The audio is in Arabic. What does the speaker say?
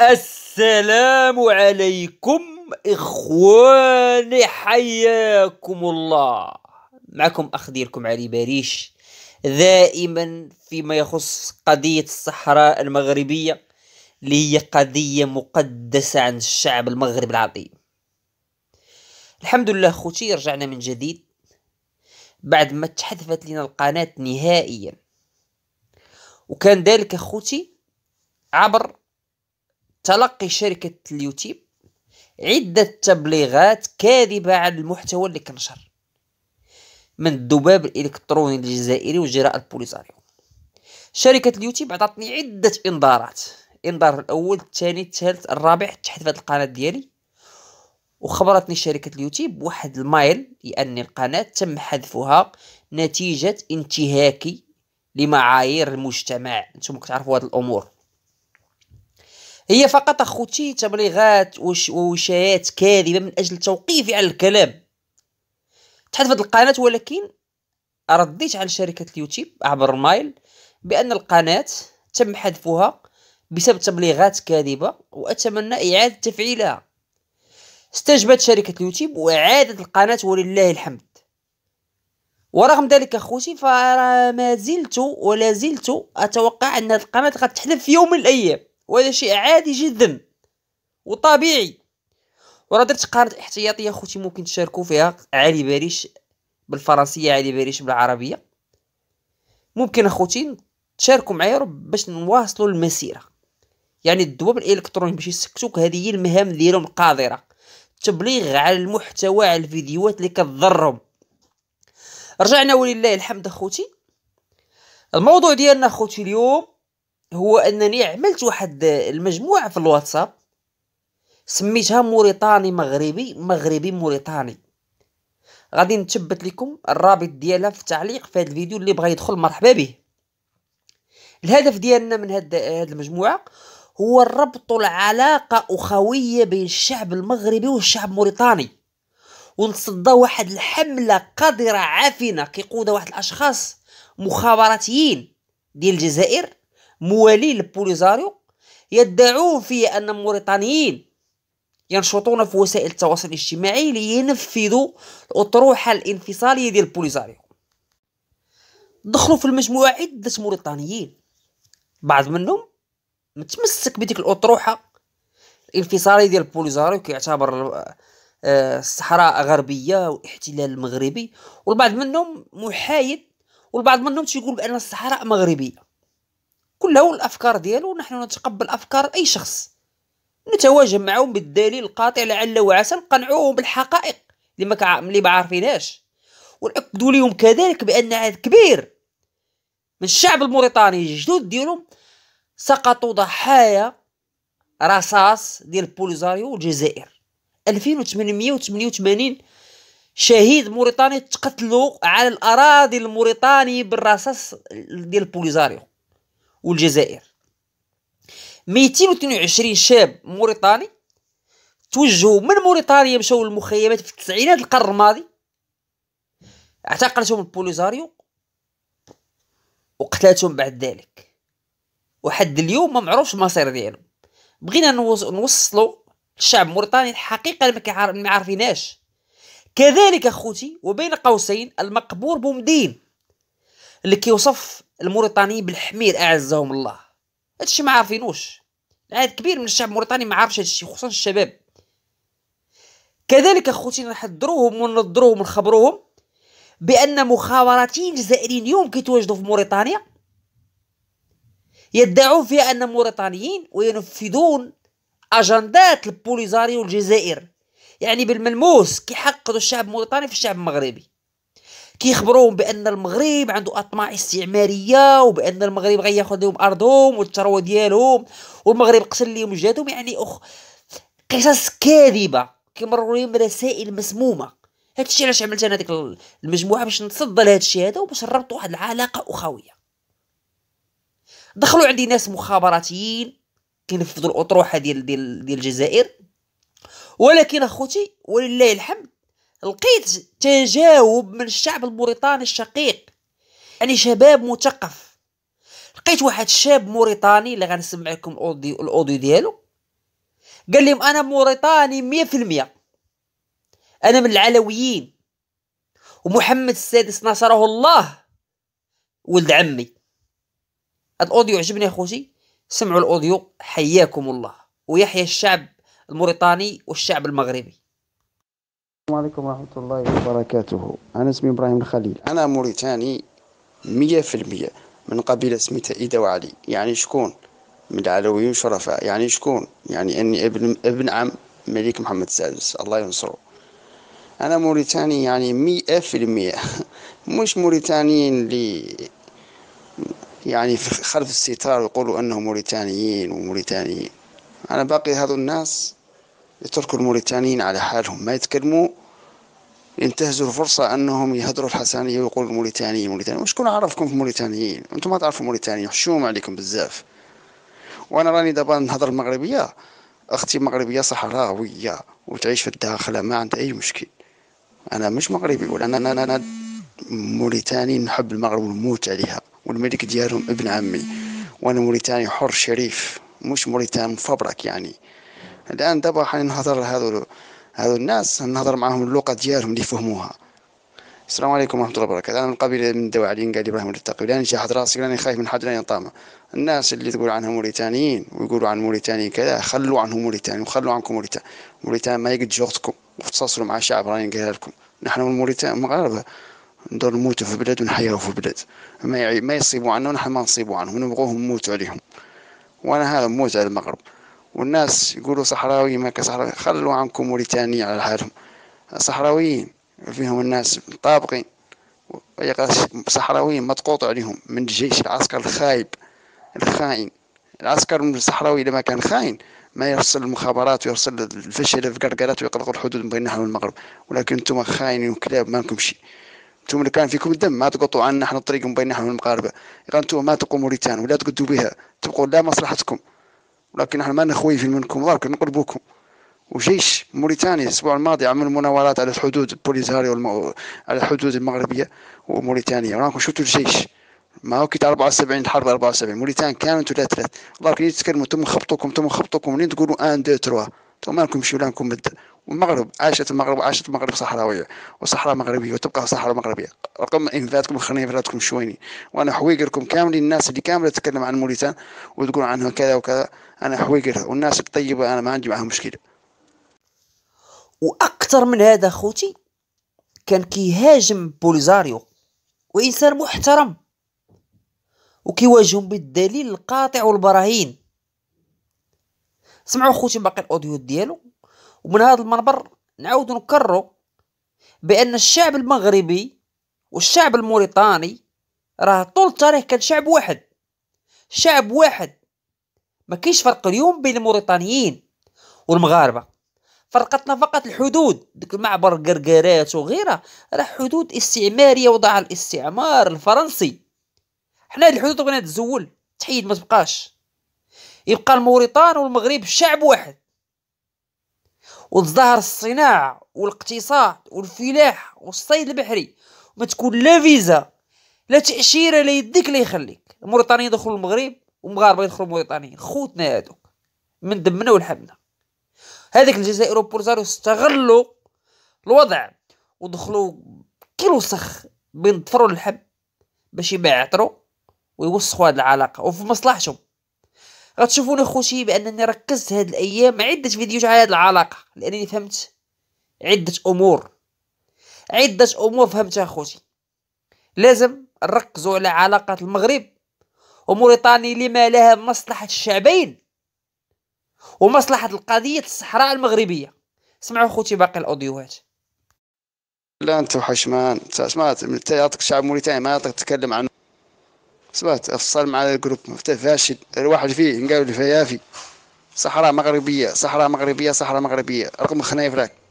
السلام عليكم إخواني حياكم الله معكم اخ ديالكم علي باريش دائما فيما يخص قضية الصحراء المغربية اللي هي قضية مقدسة عند الشعب المغرب العظيم الحمد لله خوتي رجعنا من جديد بعد ما تحذفت لنا القناة نهائيا وكان ذلك خوتي عبر تلقي شركة اليوتيوب عدة تبليغات كاذبة عن المحتوى اللي كنشر من الذباب الإلكتروني الجزائري وجراء البوليساريو شركة اليوتيوب عطاتني عدة إنذارات الإنذار الأول الثاني الثالث الرابع تحت في القناة ديالي وخبرتني شركة اليوتيوب واحد المايل لأن القناة تم حذفها نتيجة انتهاكي لمعايير المجتمع انتم كتعرفوا هاد الأمور هي فقط أخوتي تبليغات ووشايات كاذبة من أجل توقيفي على الكلام تحدثت القناة ولكن رديت على شركة اليوتيوب عبر مايل بأن القناة تم حذفها بسبب تبليغات كاذبة وأتمنى إعادة تفعيلها استجبت شركة اليوتيوب وإعادة القناة ولله الحمد ورغم ذلك أخوتي فما زلت ولا زلت أتوقع أن القناة قد تحذف في يوم من الأيام وهذا شيء عادي جدا وطبيعي وراه درت قناه احتياطيه خوتي ممكن تشاركوا فيها علي باريش بالفرنسيه علي باريش بالعربيه ممكن اخوتي تشاركوا معايا باش نواصلوا المسيره يعني الدواب الالكتروني باش يسكتوك هذه هي المهام ديالهم القادرة التبليغ على المحتوى على الفيديوهات اللي كتضرهم رجعنا ولله الحمد اخوتي الموضوع ديالنا اخوتي اليوم هو انني عملت واحد المجموعه في الواتساب سميتها موريتاني مغربي مغربي موريتاني غادي نثبت لكم الرابط ديالها في التعليق في هذا الفيديو اللي بغى يدخل مرحبا به الهدف ديالنا من هاد هاد المجموعه هو الربط العلاقه اخويه بين الشعب المغربي والشعب الموريتاني ونصدى واحد الحمله قادره عافنه كيقودها واحد الاشخاص مخابراتيين ديال الجزائر موالي لبوليزاريو يدعون في أن الموريتانيين ينشطون في وسائل التواصل الاجتماعي لينفذوا الأطروحة الانفصالية ديال بوليزاريو دخلوا في المجموعة عدة موريتانيين بعض منهم متمسك بديك الأطروحة الانفصالية ديال بوليزاريو كيعتبر آه، الصحراء غربية واحتلال المغربي والبعض منهم محايد والبعض منهم تيقول بأن الصحراء مغربية كله الافكار ديالو ونحن نتقبل افكار اي شخص نتواجه معهم بالدليل القاطع لعل وعسى نقنعوهم بالحقائق اللي ما اللي ما عارفينهاش ونأكدوا لهم كذلك بان عدد كبير من الشعب الموريتاني الجدود ديالهم سقطوا ضحايا رصاص ديال بوليزاريو والجزائر 2888 شهيد موريتاني تقتلوا على الاراضي الموريتانيه بالرصاص ديال بوليزاريو والجزائر 222 شاب موريتاني توجهوا من موريتانيا مشاو للمخيمات في التسعينات القرن الماضي اعتقلتهم البوليزاريو وقتلتهم بعد ذلك وحد اليوم ما معروفش المصير ديالهم بغينا نوصلوا الشعب الموريتاني الحقيقه اللي ما عارفيناش كذلك اخوتي وبين قوسين المقبور بومدين اللي كيوصف الموريتاني بالحمير اعزهم الله هادشي ما عارفينوش عدد كبير من الشعب الموريتاني ما عارفش هادشي خصوصا الشباب كذلك اخوتي نحضروهم وننظروهم ونخبروهم بان مخابراتين جزائريين اليوم كيتواجدوا في موريتانيا يدعون فيها ان موريتانيين وينفذون اجندات البوليزاريو الجزائر يعني بالملموس كيحقدوا الشعب الموريتاني في الشعب المغربي كيخبروهم بان المغرب عنده اطماع استعماريه وبان المغرب غياخذ لهم ارضهم والثروه ديالهم والمغرب قتل لهم جدهم يعني اخ قصص كاذبه كيمروا لهم رسائل مسمومه هادشي علاش عملت انا ديك المجموعه باش نتصدى لهادشي هذا وباش نربط واحد العلاقه اخويه دخلوا عندي ناس مخابراتيين كينفذوا الاطروحه ديال ديال ديال الجزائر ولكن اخوتي ولله الحمد لقيت تجاوب من الشعب الموريتاني الشقيق يعني شباب مثقف لقيت واحد شاب موريتاني اللي غنسمع لكم الاوديو الاوديو ديالو قال لهم انا موريتاني مية في المية انا من العلويين ومحمد السادس نصره الله ولد عمي هاد الاوديو عجبني اخوتي سمعوا الاوديو حياكم الله ويحيى الشعب الموريتاني والشعب المغربي السلام عليكم ورحمة الله وبركاته أنا اسمي إبراهيم الخليل أنا موريتاني مية في المية من قبيلة سميتها إيدا وعلي يعني شكون من العلويين شرفاء يعني شكون يعني أني ابن, ابن عم مليك محمد السادس الله ينصره أنا موريتاني يعني مية في المية مش موريتانيين اللي يعني خلف الستار يقولوا أنهم موريتانيين وموريتانيين أنا باقي هذو الناس يتركوا الموريتانيين على حالهم ما يتكلموا ينتهزوا الفرصة أنهم يهدروا الحسانية ويقولوا الموريتانيين موريتانيين وشكون عرفكم في الموريتانيين أنتم ما تعرفوا الموريتانيين حشوم عليكم بزاف وأنا راني دابا نهضر المغربية أختي مغربية صحراوية وتعيش في الداخل ما عندها أي مشكل أنا مش مغربي ولا أنا أنا, أنا موريتاني نحب المغرب ونموت عليها والملك ديالهم ابن عمي وأنا موريتاني حر شريف مش موريتاني مفبرك يعني الان دابا حنهضر لهذو هذو الناس نهضر معاهم اللغه ديالهم اللي يفهموها السلام عليكم ورحمه الله وبركاته انا من قبيله من الدواء علي قال ابراهيم التقي لاني شاحد راسي لاني خايف من حد راني طامع الناس اللي تقول عنهم موريتانيين ويقولوا عن موريتاني كذا خلوا عنهم موريتاني وخلوا عنكم موريتاني موريتان ما يقد جوغتكم وتتصلوا مع شعب راني قال لكم نحن من مغاربه ندور نموتوا في بلاد ونحيوا في بلاد ما ما يصيبوا عنا ونحن ما نصيبوا عنهم نبغوهم نموتوا عليهم وانا هذا نموت على المغرب والناس يقولوا صحراوي ما كصحراوي خلوا عنكم موريتانيا على حالهم صحراويين فيهم الناس طابقين صحراويين مضغوط عليهم من الجيش العسكر الخايب الخائن العسكر الصحراوي لما كان خائن ما يرسل المخابرات ويرسل الفشل في قرقرات ويقلق الحدود من نحن والمغرب ولكن انتم خاينين وكلاب ما لكم شيء انتم اللي كان فيكم الدم ما تقطعوا عنا احنا الطريق من بين نحن والمغاربه انتم ما تقوموا موريتان ولا تقدوا بها تبقوا لا مصلحتكم ولكن احنا ما نخويف منكم ولكن نقربوكم وجيش موريتانيا الاسبوع الماضي عمل مناورات على الحدود البوليزاريو والم... على الحدود المغربيه وموريتانيا راكم شفتوا الجيش ما هو كي 74 الحرب 74 موريتان كانوا ثلاث ثلاث ولكن يتكلموا تم خبطوكم تم خبطوكم منين تقولوا ان دو 3 وما نكمشيو لا نكمد والمغرب عاشت المغرب عاشت المغرب صحراويه وصحراء مغربيه وتبقى صحراء مغربيه رقم انفاتكم خنيفراتكم شويني وانا حويقركم كاملين الناس اللي كامله تتكلم عن موريتان وتقول عنها كذا وكذا انا حويقرها والناس الطيبه انا ما عندي معاهم مشكله واكثر من هذا خوتي كان كيهاجم بوليزاريو وانسان محترم وكيواجههم بالدليل القاطع والبراهين سمعوا خوتي باقي الاوديو ديالو ومن هذا المنبر نعاود نكرروا بان الشعب المغربي والشعب الموريتاني راه طول التاريخ كان شعب واحد شعب واحد ما كاينش فرق اليوم بين الموريتانيين والمغاربه فرقتنا فقط الحدود ديك المعبر قرقرات وغيرها راه حدود استعماريه وضعها الاستعمار الفرنسي حنا هاد الحدود بغينا تزول تحيد ما تبقاش يبقى الموريتان والمغرب شعب واحد وتظهر الصناعة والاقتصاد والفلاح والصيد البحري ما تكون لا فيزا لا تأشيرة لا يديك لا يخليك الموريتانيين يدخلوا المغرب ومغاربة يدخلوا الموريتانيين خوتنا هادوك من دمنا ولحمنا هذيك الجزائر وبورزاريو استغلوا الوضع ودخلوا كل وسخ بين الظفر واللحم باش يبعتروا ويوسخوا هذه العلاقه وفي مصلحتهم غتشوفون اخوتي بانني ركزت هاد الايام عده فيديوهات على هاد العلاقه لانني فهمت عده امور عده امور فهمتها اخوتي لازم نركزوا على علاقه المغرب وموريتانيا لما لها مصلحه الشعبين ومصلحه القضيه الصحراء المغربيه اسمعوا اخوتي باقي الاوديوهات لا انت وحشمان سمعت من يعطيك الشعب موريتاني ما يعطيك تتكلم عن صلات اتصال مع الجروب فاشل الواحد فيه نقالوا لي فيافي صحراء مغربيه صحراء مغربيه صحراء مغربيه رقم خنايفراك